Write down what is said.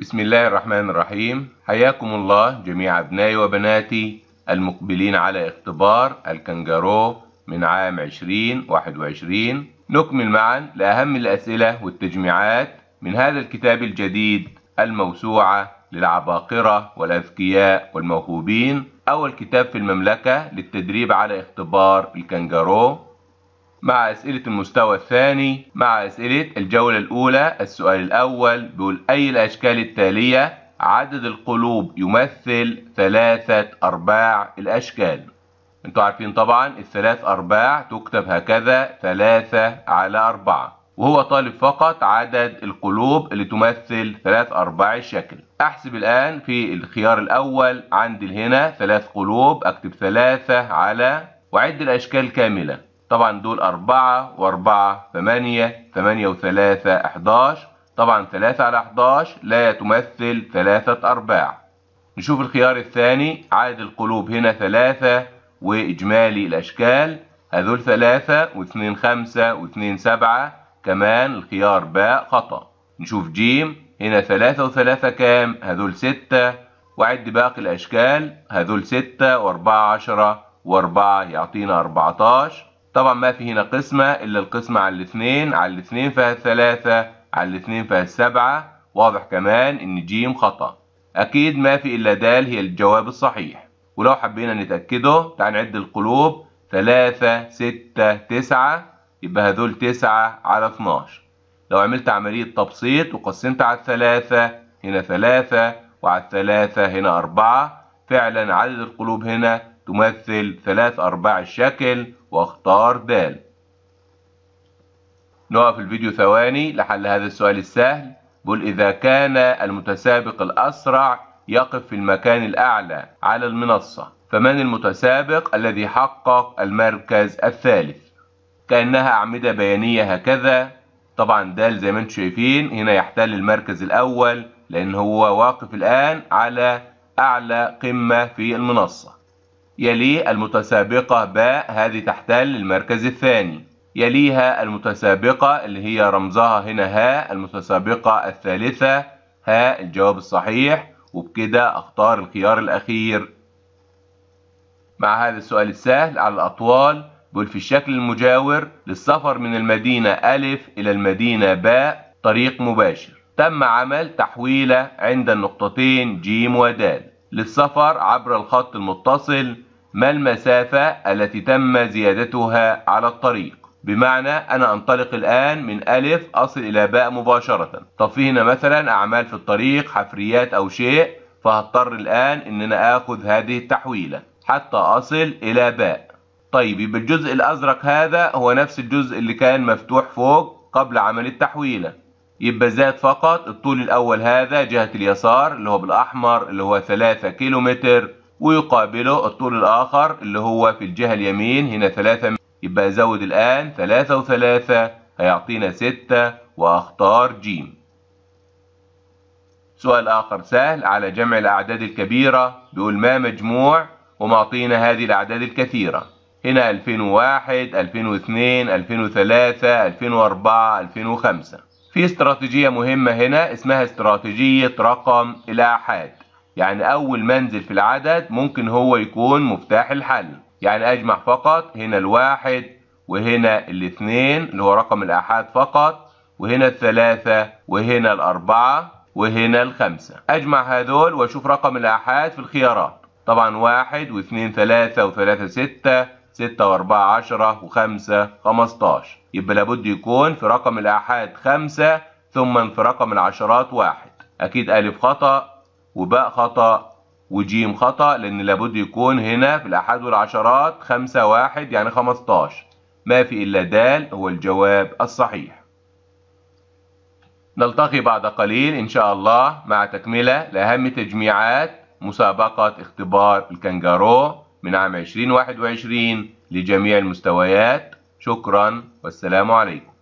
بسم الله الرحمن الرحيم حياكم الله جميع أبنائي وبناتي المقبلين على اختبار الكنجارو من عام 2021 نكمل معا لأهم الأسئلة والتجميعات من هذا الكتاب الجديد الموسوعة للعباقرة والأذكياء والموهوبين أول كتاب في المملكة للتدريب على اختبار الكنجارو مع أسئلة المستوى الثاني مع أسئلة الجولة الأولى السؤال الأول بيقول أي الأشكال التالية عدد القلوب يمثل ثلاثة أرباع الأشكال انتوا عارفين طبعا الثلاث أرباع تكتب هكذا ثلاثة على أربعة وهو طالب فقط عدد القلوب اللي تمثل ثلاث أرباع الشكل أحسب الآن في الخيار الأول عندي هنا ثلاث قلوب أكتب ثلاثة على وعد الأشكال كاملة طبعا دول 4 و4 8 8 و3 11 طبعا 3 على 11 لا تمثل 3 أرباع نشوف الخيار الثاني عدد القلوب هنا 3 وإجمالي الأشكال هذول 3 و2 5 و2 7 كمان الخيار باء خطأ نشوف جيم هنا 3 و3 كام هذول 6 وعد باقي الأشكال هذول 6 و4 10 و4 يعطينا 14 طبعا ما في هنا قسمة إلا القسمة على الاثنين على الاثنين فيها الثلاثة على الاثنين فيها السبعة واضح كمان إن جيم خطأ أكيد ما في إلا دال هي الجواب الصحيح ولو حبينا نتأكده تعال نعد القلوب ثلاثة ستة تسعة يبقى هذول تسعة على اثناش لو عملت عملية تبسيط وقسمت على الثلاثة هنا ثلاثة وعلى الثلاثة هنا أربعة فعلا عدد القلوب هنا تمثل ثلاث أرباع الشكل واختار د نقف الفيديو ثواني لحل هذا السؤال السهل بقول إذا كان المتسابق الأسرع يقف في المكان الأعلى على المنصة فمن المتسابق الذي حقق المركز الثالث كأنها أعمدة بيانية هكذا طبعا دال زي ما انتم شايفين هنا يحتل المركز الأول لأن هو واقف الآن على أعلى قمة في المنصة يلي المتسابقة باء هذه تحتل المركز الثاني يليها المتسابقة اللي هي رمزها هنا هاء المتسابقة الثالثة هاء الجواب الصحيح وبكده اختار الخيار الأخير مع هذا السؤال السهل على الأطوال بل في الشكل المجاور للسفر من المدينة ألف إلى المدينة باء طريق مباشر تم عمل تحويلة عند النقطتين ج ودال للسفر عبر الخط المتصل ما المسافة التي تم زيادتها على الطريق بمعنى أنا أنطلق الآن من ألف أصل إلى باء مباشرة طب في هنا مثلا أعمال في الطريق حفريات أو شيء فهضطر الآن إن أنا آخذ هذه التحويلة حتى أصل إلى باء طيب يبقى الجزء الأزرق هذا هو نفس الجزء اللي كان مفتوح فوق قبل عمل التحويلة يبقى زاد فقط الطول الأول هذا جهة اليسار اللي هو بالأحمر اللي هو 3 كيلومتر ويقابله الطول الآخر اللي هو في الجهة اليمين هنا ثلاثة يبقى أزود الآن ثلاثة وثلاثة هيعطينا ستة وأختار ج سؤال آخر سهل على جمع الأعداد الكبيرة بيقول ما مجموع ومعطينا هذه الأعداد الكثيرة هنا 2001 2002 2003 2004 2005 في استراتيجية مهمة هنا اسمها استراتيجية رقم الآحاد يعني أول منزل في العدد ممكن هو يكون مفتاح الحل يعني أجمع فقط هنا الواحد وهنا الاثنين اللي هو رقم الآحاد فقط وهنا الثلاثة وهنا الأربعة وهنا الخمسة أجمع هذول وأشوف رقم الآحاد في الخيارات طبعا واحد واثنين ثلاثة وثلاثة ستة ستة وأربعة عشرة وخمسة خمستاش يبقى لابد يكون في رقم الآحاد خمسة ثم في رقم العشرات واحد أكيد ألف خطأ وباء خطأ وجيم خطأ لأن لابد يكون هنا في الأحد والعشرات خمسة واحد يعني خمستاش ما في إلا دال هو الجواب الصحيح نلتقي بعد قليل إن شاء الله مع تكملة لأهم تجميعات مسابقة اختبار الكنجارو من عام 2021 لجميع المستويات شكرا والسلام عليكم